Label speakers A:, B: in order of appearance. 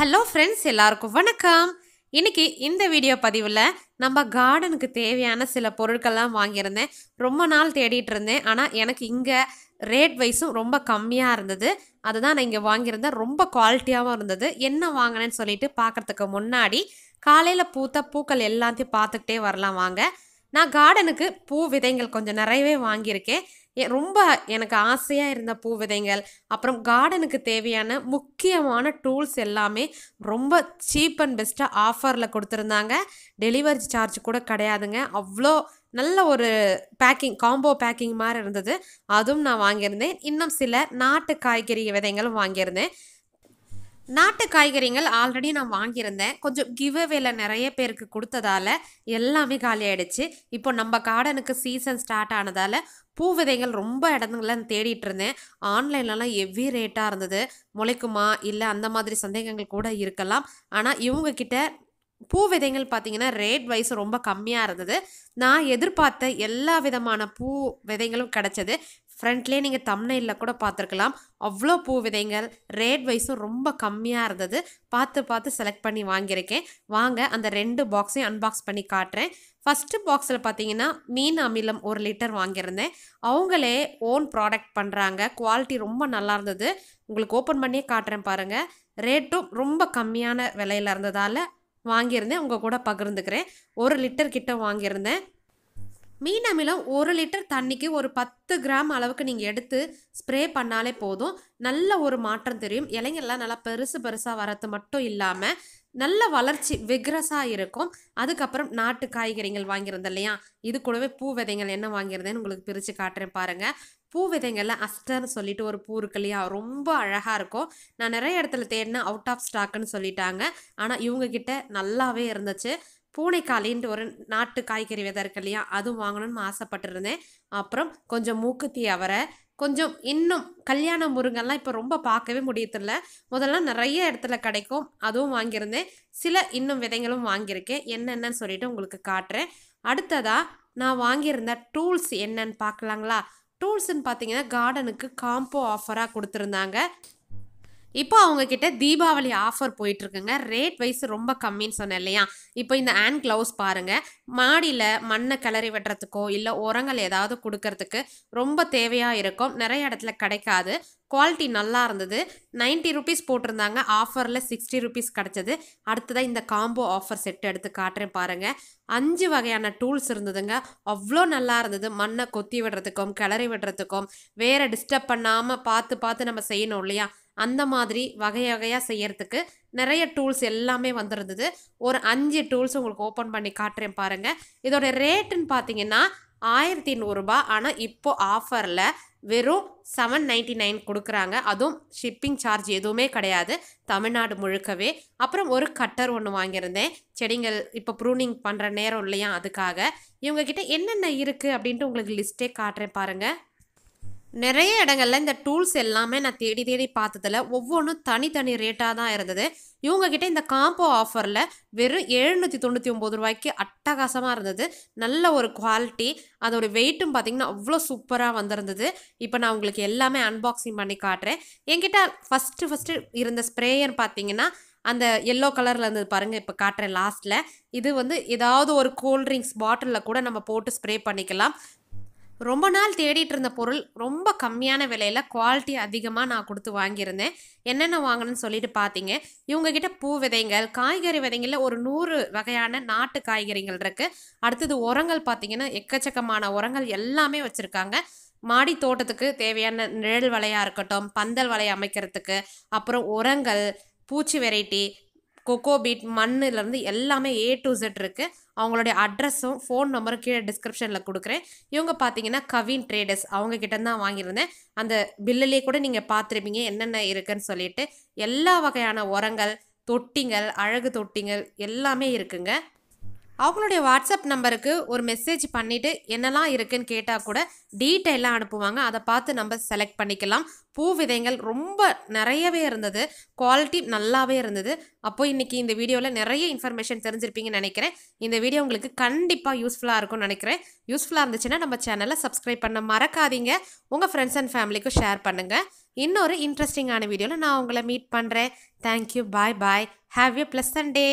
A: hello friends எல்லாருக்கும் வணக்கம் இன்றைக்கி இந்த வீடியோ பதிவில் நம்ம கார்டனுக்கு தேவையான சில பொருட்கள்லாம் வாங்கியிருந்தேன் ரொம்ப நாள் தேடிட்டு இருந்தேன் ஆனால் எனக்கு இங்கே ரேட் வைஸும் ரொம்ப கம்மியாக இருந்தது அதுதான் நான் இங்கே வாங்கியிருந்தேன் ரொம்ப குவாலிட்டியாகவும் இருந்தது என்ன வாங்கினேன்னு சொல்லிட்டு பார்க்குறதுக்கு முன்னாடி காலையில் பூத்த பூக்கள் எல்லாத்தையும் பார்த்துக்கிட்டே வரலாம் வாங்க நான் கார்டனுக்கு பூ விதைகள் கொஞ்சம் நிறையவே வாங்கியிருக்கேன் ரொம்ப எனக்கு ஆசையாக இருந்த பூ விதைகள் அப்புறம் கார்டனுக்கு தேவையான முக்கியமான டூல்ஸ் எல்லாமே ரொம்ப சீப் அண்ட் பெஸ்ட்டாக ஆஃபரில் கொடுத்துருந்தாங்க டெலிவரி சார்ஜ் கூட கிடையாதுங்க அவ்வளோ நல்ல ஒரு பேக்கிங் காம்போ பேக்கிங் மாதிரி இருந்தது அதுவும் நான் வாங்கியிருந்தேன் இன்னும் சில நாட்டு காய்கறி விதைங்களும் வாங்கியிருந்தேன் நாட்டு காய்கறிகள் ஆல்ரெடி நான் வாங்கியிருந்தேன் கொஞ்சம் கிவ் அவேல நிறைய பேருக்கு கொடுத்ததால எல்லாமே காலியாயிடுச்சு இப்போ நம்ம கார்டனுக்கு சீசன் ஸ்டார்ட் ஆனதால் பூ விதைகள் ரொம்ப இடங்கள்லாம் தேடிட்டு இருந்தேன் ஆன்லைன்லலாம் எவ்வி ரேட்டாக இருந்தது முளைக்குமா இல்லை அந்த மாதிரி சந்தேகங்கள் கூட இருக்கலாம் ஆனால் இவங்கக்கிட்ட பூ விதைகள் பார்த்திங்கன்னா ரேட் வைஸ் ரொம்ப கம்மியாக இருந்தது நான் எதிர்பார்த்த எல்லா விதமான பூ விதைகளும் கிடச்சது ஃப்ரண்ட்லேயே நீங்கள் தம்னையில் கூட பார்த்துருக்கலாம் அவ்வளோ பூ விதைங்கள் ரேட் வைஸும் ரொம்ப கம்மியாக இருந்தது பார்த்து பார்த்து செலக்ட் பண்ணி வாங்கியிருக்கேன் வாங்க அந்த ரெண்டு பாக்ஸையும் அன்பாக்ஸ் பண்ணி காட்டுறேன் ஃபஸ்ட்டு பாக்ஸில் பார்த்தீங்கன்னா மீன் அமிலம் ஒரு லிட்டர் வாங்கியிருந்தேன் அவங்களே ஓன் ப்ராடக்ட் பண்ணுறாங்க குவாலிட்டி ரொம்ப நல்லா இருந்தது உங்களுக்கு ஓப்பன் பண்ணியே காட்டுறேன் பாருங்கள் ரேட்டும் ரொம்ப கம்மியான விலையில் இருந்ததால் வாங்கியிருந்தேன் உங்கள் கூட பகிர்ந்துக்கிறேன் ஒரு லிட்டர் கிட்ட வாங்கியிருந்தேன் மீன் அமிலம் ஒரு லிட்டர் தண்ணிக்கு ஒரு பத்து கிராம் அளவுக்கு நீங்கள் எடுத்து ஸ்ப்ரே பண்ணாலே போதும் நல்ல ஒரு மாற்றம் தெரியும் இளைஞர்லாம் நல்லா பெருசு பெருசாக வரது மட்டும் இல்லாமல் நல்ல வளர்ச்சி விக்ரஸாக இருக்கும் அதுக்கப்புறம் நாட்டு காய்கறிகள் வாங்கியிருந்தேன் இல்லையா இது கூடவே பூ விதைகள் என்ன வாங்கியிருந்தேன்னு உங்களுக்கு பிரித்து காட்டுறேன் பாருங்கள் பூ விதைங்களில் அஸ்டர்னு சொல்லிட்டு ஒரு பூ இருக்கு இல்லையா ரொம்ப அழகாக இருக்கும் நான் நிறைய இடத்துல தேடினேன் அவுட் ஆஃப் ஸ்டாக்குன்னு சொல்லிட்டாங்க ஆனால் இவங்கக்கிட்ட நல்லாவே இருந்துச்சு பூனைக்காலின்ற ஒரு நாட்டு காய்கறி விதை இருக்கு இல்லையா அதுவும் வாங்கணும்னு ஆசைப்பட்டிருந்தேன் அப்புறம் கொஞ்சம் மூக்குத்தி அவரை கொஞ்சம் இன்னும் கல்யாண முருங்கெல்லாம் இப்போ ரொம்ப பார்க்கவே இல்லை முதல்ல நிறைய இடத்துல கிடைக்கும் அதுவும் வாங்கியிருந்தேன் சில இன்னும் விதைகளும் வாங்கியிருக்கேன் என்னென்னு சொல்லிட்டு உங்களுக்கு காட்டுறேன் அடுத்ததாக நான் வாங்கியிருந்த டூல்ஸ் என்னன்னு பார்க்கலாங்களா டூல்ஸ்ன்னு பார்த்தீங்கன்னா கார்டனுக்கு காம்போ ஆஃபராக கொடுத்துருந்தாங்க இப்போ அவங்கக்கிட்ட தீபாவளி ஆஃபர் போயிட்டுருக்குங்க ரேட் வைஸ் ரொம்ப கம்மின்னு சொன்னேன் இல்லையா இப்போ இந்த ஹேண்ட் கிளவுஸ் பாருங்க மாடியில் மண்ணை கிளறி வெட்டுறதுக்கோ இல்லை உரங்கள் ஏதாவது கொடுக்கறதுக்கு ரொம்ப தேவையாக இருக்கும் நிறைய இடத்துல கிடைக்காது குவாலிட்டி நல்லா இருந்தது நைன்ட்டி ருபீஸ் போட்டிருந்தாங்க ஆஃபரில் சிக்ஸ்டி ருபீஸ் கிடச்சிது அடுத்ததாக இந்த காம்போ ஆஃபர் செட் எடுத்து காட்டுறேன் பாருங்கள் அஞ்சு வகையான டூல்ஸ் இருந்ததுங்க அவ்வளோ நல்லா இருந்தது மண்ணை கொத்தி விடுறதுக்கும் கிளறி விடுறதுக்கும் வேறு டிஸ்டர்ப் பண்ணாமல் பார்த்து பார்த்து நம்ம செய்யணும் இல்லையா அந்த மாதிரி வகை வகையாக செய்கிறதுக்கு நிறைய டூல்ஸ் எல்லாமே வந்துருந்தது ஒரு அஞ்சு டூல்ஸ் உங்களுக்கு ஓப்பன் பண்ணி காட்டுறேன் பாருங்கள் இதோட ரேட்டுன்னு பார்த்தீங்கன்னா ஆயிரத்தி நூறுரூபா ஆனால் இப்போது ஆஃபரில் வெறும் செவன் நைன்ட்டி நைன் கொடுக்குறாங்க அதுவும் ஷிப்பிங் சார்ஜ் எதுவுமே கிடையாது தமிழ்நாடு முழுக்கவே அப்புறம் ஒரு கட்டர் ஒன்று வாங்கியிருந்தேன் செடிங்கள் இப்போ ப்ரூனிங் பண்ணுற நேரம் இல்லையா அதுக்காக இவங்கக்கிட்ட என்னென்ன இருக்குது அப்படின்ட்டு உங்களுக்கு லிஸ்ட்டே காட்டுறேன் பாருங்கள் நிறைய இடங்கள்ல இந்த டூல்ஸ் எல்லாமே நான் தேடி தேடி பார்த்ததில் ஒவ்வொன்றும் தனித்தனி ரேட்டாக தான் இருந்தது இவங்கக்கிட்ட இந்த காம்போ ஆஃபரில் வெறும் எழுநூற்றி தொண்ணூற்றி ஒம்பது ரூபாய்க்கு அட்டகாசமாக இருந்தது நல்ல ஒரு குவாலிட்டி அதோடய வெயிட்டும் பார்த்திங்கன்னா அவ்வளோ சூப்பராக வந்திருந்தது இப்போ நான் உங்களுக்கு எல்லாமே அன்பாக்சிங் பண்ணி காட்டுறேன் என்கிட்ட ஃபஸ்ட்டு ஃபஸ்ட்டு இருந்த ஸ்ப்ரேயர் பார்த்தீங்கன்னா அந்த எல்லோ கலரில் இருந்தது பாருங்கள் இப்போ காட்டுறேன் லாஸ்ட்டில் இது வந்து ஏதாவது ஒரு ட்ரிங்க்ஸ் பாட்டிலில் கூட நம்ம போட்டு ஸ்ப்ரே பண்ணிக்கலாம் ரொம்ப நாள் தேடிட்டு இருந்த பொருள் ரொம்ப கம்மியான விலையில் குவாலிட்டி அதிகமாக நான் கொடுத்து வாங்கியிருந்தேன் என்னென்ன வாங்கணும்னு சொல்லிட்டு பார்த்தீங்க இவங்கக்கிட்ட பூ விதைங்கள் காய்கறி விதைங்களில் ஒரு நூறு வகையான நாட்டு காய்கறிகள் இருக்குது அடுத்தது உரங்கள் பார்த்தீங்கன்னா எக்கச்சக்கமான உரங்கள் எல்லாமே வச்சுருக்காங்க மாடி தோட்டத்துக்கு தேவையான நிழல் வலையாக இருக்கட்டும் பந்தல் வலை அமைக்கிறதுக்கு அப்புறம் உரங்கள் பூச்சி வெரைட்டி கொக்கோ பீட் மண்ணுலேருந்து எல்லாமே ஏ டு செட் இருக்குது அவங்களுடைய அட்ரஸும் ஃபோன் நம்பரும் கீழே டிஸ்கிரிப்ஷனில் கொடுக்குறேன் இவங்க பார்த்தீங்கன்னா கவின் ட்ரேடர்ஸ் அவங்க கிட்ட தான் வாங்கியிருந்தேன் அந்த பில்லுலேயே கூட நீங்கள் பார்த்துருப்பீங்க என்னென்ன இருக்குன்னு சொல்லிட்டு எல்லா வகையான உரங்கள் தொட்டிங்கள் அழகு தொட்டிங்கள் எல்லாமே இருக்குங்க அவங்களுடைய வாட்ஸ்அப் நம்பருக்கு ஒரு மெசேஜ் பண்ணிவிட்டு என்னெல்லாம் இருக்குதுன்னு கேட்டால் கூட டீட்டெயிலாக அனுப்புவாங்க அதை பார்த்து நம்ம செலக்ட் பண்ணிக்கலாம் பூ விதைகள் ரொம்ப நிறையவே இருந்தது குவாலிட்டி நல்லாவே இருந்தது அப்போது இன்றைக்கி இந்த வீடியோவில் நிறைய இன்ஃபர்மேஷன் தெரிஞ்சிருப்பீங்கன்னு நினைக்கிறேன் இந்த வீடியோ உங்களுக்கு கண்டிப்பாக யூஸ்ஃபுல்லாக இருக்கும்னு நினைக்கிறேன் யூஸ்ஃபுல்லாக இருந்துச்சுன்னா நம்ம சேனலை சப்ஸ்கிரைப் பண்ண மறக்காதீங்க உங்கள் ஃப்ரெண்ட்ஸ் அண்ட் ஃபேமிலிக்கும் ஷேர் பண்ணுங்கள் இன்னொரு இன்ட்ரெஸ்டிங்கான வீடியோவில் நான் உங்களை மீட் பண்ணுறேன் thank you bye bye have you bless day